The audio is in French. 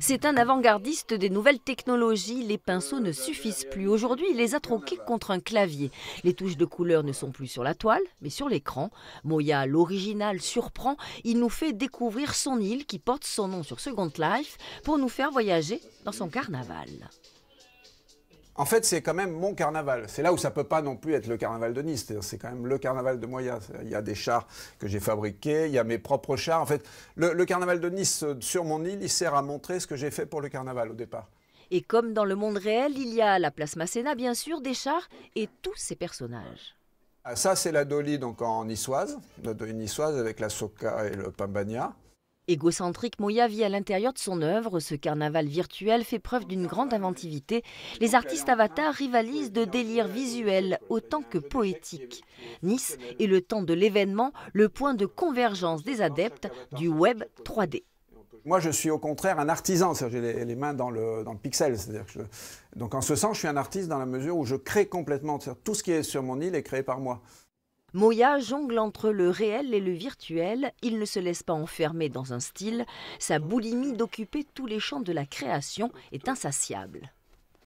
C'est un avant-gardiste des nouvelles technologies. Les pinceaux ne suffisent plus. Aujourd'hui, il les a troqués contre un clavier. Les touches de couleur ne sont plus sur la toile, mais sur l'écran. Moya, l'original, surprend. Il nous fait découvrir son île qui porte son nom sur Second Life pour nous faire voyager dans son carnaval. En fait, c'est quand même mon carnaval. C'est là où ça peut pas non plus être le carnaval de Nice. C'est quand même le carnaval de Moya. Il y a des chars que j'ai fabriqués, il y a mes propres chars. En fait, le, carnaval de Nice euh, sur mon île, il sert à montrer ce que j'ai fait pour le carnaval au départ. Et comme dans le monde réel, il y a à la place Masséna, bien sûr, des chars et tous ces personnages. Ah, ça, c'est la Dolly donc en niçoise, la niçoise avec la Soka et le Pambania. Égocentrique, Moya vit à l'intérieur de son œuvre. Ce carnaval virtuel fait preuve d'une grande inventivité. Les artistes avatars rivalisent de délire visuel autant que poétique. Nice est le temps de l'événement, le point de convergence des adeptes du web 3D. Moi, je suis au contraire un artisan, j'ai les, mains dans le, pixel. cest dire Donc en ce sens, je suis un artiste dans la mesure où je crée complètement. Tout ce qui est sur mon île est créé par moi. Moya jongle entre le réel et le virtuel, il ne se laisse pas enfermer dans un style, sa boulimie d'occuper tous les champs de la création est insatiable.